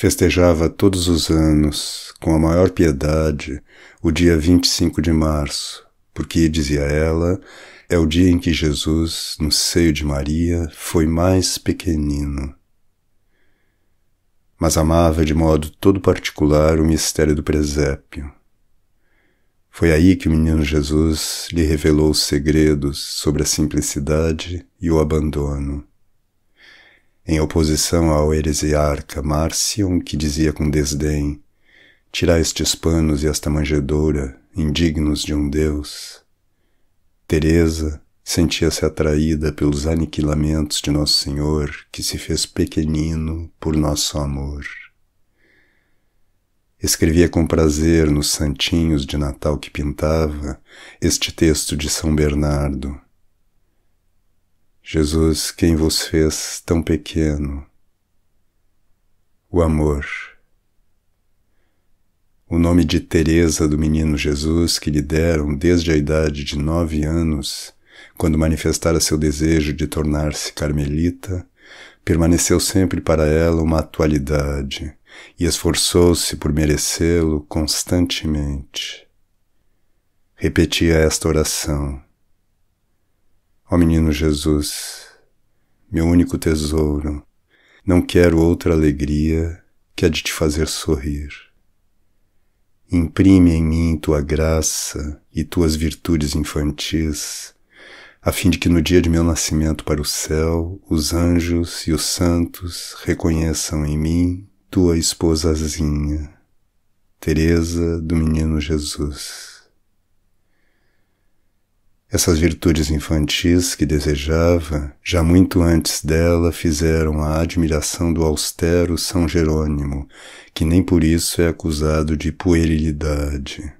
festejava todos os anos, com a maior piedade, o dia 25 de março, porque, dizia ela, é o dia em que Jesus, no seio de Maria, foi mais pequenino. Mas amava de modo todo particular o mistério do presépio. Foi aí que o menino Jesus lhe revelou os segredos sobre a simplicidade e o abandono em oposição ao heresiarca Márcion, que dizia com desdém, tirar estes panos e esta manjedoura, indignos de um Deus. Teresa sentia-se atraída pelos aniquilamentos de Nosso Senhor, que se fez pequenino por nosso amor. Escrevia com prazer nos santinhos de Natal que pintava este texto de São Bernardo, Jesus, quem vos fez tão pequeno, o amor. O nome de Teresa do menino Jesus que lhe deram desde a idade de nove anos, quando manifestara seu desejo de tornar-se carmelita, permaneceu sempre para ela uma atualidade e esforçou-se por merecê-lo constantemente. Repetia esta oração Ó oh, menino Jesus, meu único tesouro, não quero outra alegria que a de te fazer sorrir. Imprime em mim tua graça e tuas virtudes infantis, a fim de que no dia de meu nascimento para o céu, os anjos e os santos reconheçam em mim tua esposazinha, Teresa do Menino Jesus. Essas virtudes infantis que desejava, já muito antes dela, fizeram a admiração do austero São Jerônimo, que nem por isso é acusado de puerilidade.